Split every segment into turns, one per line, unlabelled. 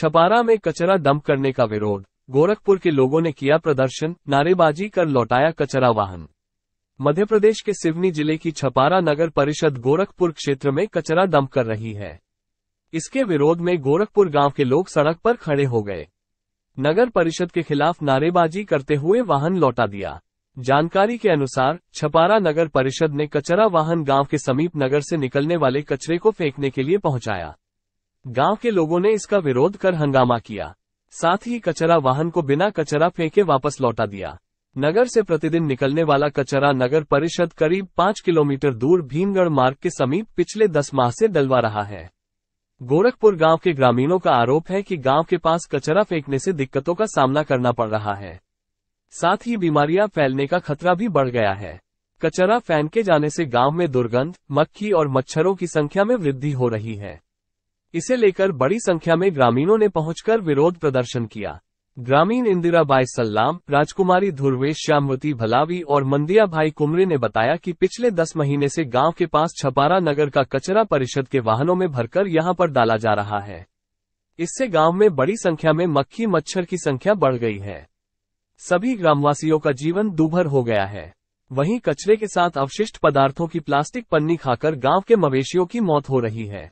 छपारा में कचरा डंप करने का विरोध गोरखपुर के लोगों ने किया प्रदर्शन नारेबाजी कर लौटाया कचरा वाहन मध्य प्रदेश के सिवनी जिले की छपारा नगर परिषद गोरखपुर क्षेत्र में कचरा डंप कर रही है इसके विरोध में गोरखपुर गांव के लोग सड़क पर खड़े हो गए नगर परिषद के खिलाफ नारेबाजी करते हुए वाहन लौटा दिया जानकारी के अनुसार छपारा नगर परिषद ने कचरा वाहन गांव के समीप नगर से निकलने वाले कचरे को फेंकने के लिए पहुंचाया गांव के लोगों ने इसका विरोध कर हंगामा किया साथ ही कचरा वाहन को बिना कचरा फेंके वापस लौटा दिया नगर से प्रतिदिन निकलने वाला कचरा नगर परिषद करीब पाँच किलोमीटर दूर भीमगढ़ मार्ग के समीप पिछले दस माह से डलवा रहा है गोरखपुर गांव के ग्रामीणों का आरोप है कि गांव के पास कचरा फेंकने से दिक्कतों का सामना करना पड़ रहा है साथ ही बीमारियां फैलने का खतरा भी बढ़ गया है कचरा फेंके जाने से गांव में दुर्गंध मक्खी और मच्छरों की संख्या में वृद्धि हो रही है इसे लेकर बड़ी संख्या में ग्रामीणों ने पहुंचकर विरोध प्रदर्शन किया ग्रामीण इंदिरा बाई सल्लाम राजकुमारी ध्रवे श्यामवती भलावी और मंदिया भाई कुमरे ने बताया कि पिछले 10 महीने से गांव के पास छपारा नगर का कचरा परिषद के वाहनों में भरकर यहां पर डाला जा रहा है इससे गांव में बड़ी संख्या में मक्खी मच्छर की संख्या बढ़ गई है सभी ग्रामवासियों का जीवन दुभर हो गया है वहीं कचरे के साथ अवशिष्ट पदार्थों की प्लास्टिक पन्नी खाकर गांव के मवेशियों की मौत हो रही है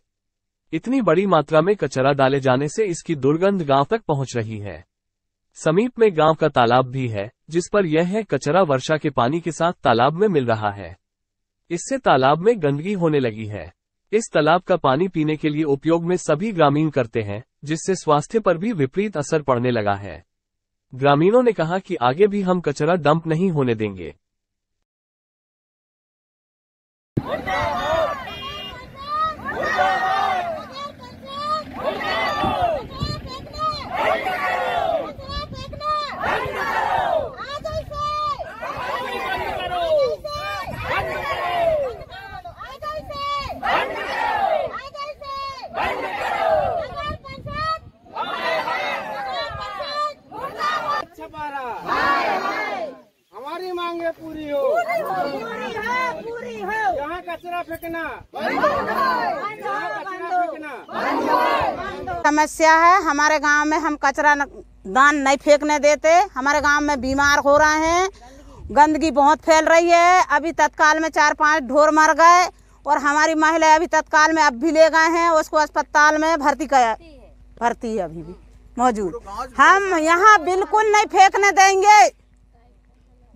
इतनी बड़ी मात्रा में कचरा डाले जाने से इसकी दुर्गंध गांव तक पहुंच रही है समीप में गांव का तालाब भी है जिस पर यह है कचरा वर्षा के पानी के साथ तालाब में मिल रहा है इससे तालाब में गंदगी होने लगी है इस तालाब का पानी पीने के लिए उपयोग में सभी ग्रामीण करते हैं जिससे स्वास्थ्य पर भी विपरीत असर पड़ने लगा है ग्रामीणों ने कहा कि आगे भी हम कचरा डंप नहीं होने देंगे
छपारा हमारी मांगे पूरी हो यहाँ कचरा फेंकना समस्या
है हमारे गांव में हम कचरा दान नहीं फेंकने देते हमारे गांव में बीमार हो रहे हैं गंदगी बहुत फैल रही है अभी तत्काल में चार पांच ढोर मर गए और हमारी महिला अभी तत्काल में अब भी ले गए हैं उसको अस्पताल में भर्ती कर भर्ती है अभी भी मौजूद हम यहाँ बिल्कुल नहीं फेंकने देंगे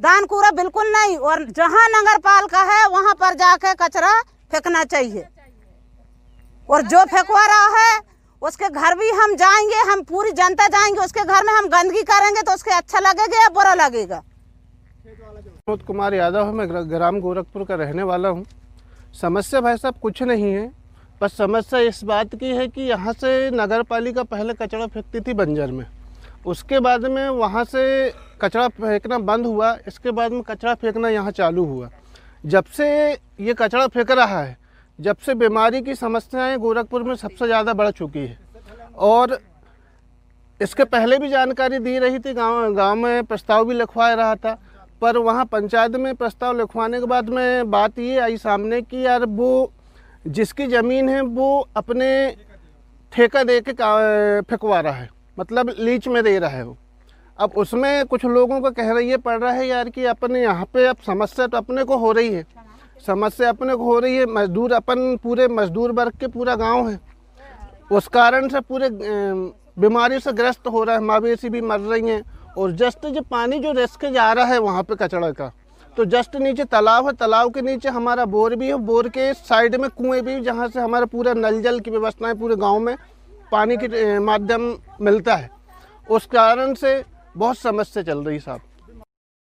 दान कूड़ा बिल्कुल नहीं और जहाँ नगर पालिका है वहाँ पर जाके कचरा फेंकना चाहिए और जो फेंकवा रहा है उसके घर भी हम जाएंगे हम पूरी जनता जाएंगे उसके घर में हम गंदगी करेंगे तो उसके अच्छा लगेगा या बुरा लगेगा
प्रमोद कुमार यादव मैं ग्राम गोरखपुर का रहने वाला हूँ समस्या भाई साहब कुछ नहीं है पर समस्या इस बात की है कि यहाँ से नगर पालिका पहले कचरा फेंकती थी बंजर में उसके बाद में वहाँ से कचरा फेंकना बंद हुआ इसके बाद में कचरा फेंकना यहाँ चालू हुआ जब से ये कचरा फेंक रहा है जब से बीमारी की समस्याएं गोरखपुर में सबसे ज़्यादा बढ़ चुकी है और इसके पहले भी जानकारी दी रही थी गांव गांव में प्रस्ताव भी लिखवा रहा था पर वहाँ पंचायत में प्रस्ताव लिखवाने के बाद में बात ये आई सामने कि यार वो जिसकी ज़मीन है वो अपने ठेका दे के फेंकवा रहा है मतलब लीच में दे रहा है वो अब उसमें कुछ लोगों को कह रही है पड़ रहा है यार कि अपने यहाँ पे अब समस्या तो अपने को हो रही है समस्या अपने को हो रही है मजदूर अपन पूरे मजदूर वर्ग के पूरा गांव है उस कारण से पूरे बीमारी से ग्रस्त हो रहा है मवेशी भी मर रही हैं और जस्ट जो पानी जो रेस के जा रहा है वहाँ पर कचड़ा का तो जस्ट नीचे तालाब है तालाब के नीचे हमारा बोर भी है बोर के साइड में कुएं भी जहाँ से हमारा पूरा नल जल की व्यवस्था है पूरे गाँव में पानी के माध्यम मिलता है उस कारण से बहुत समस्या चल रही साहब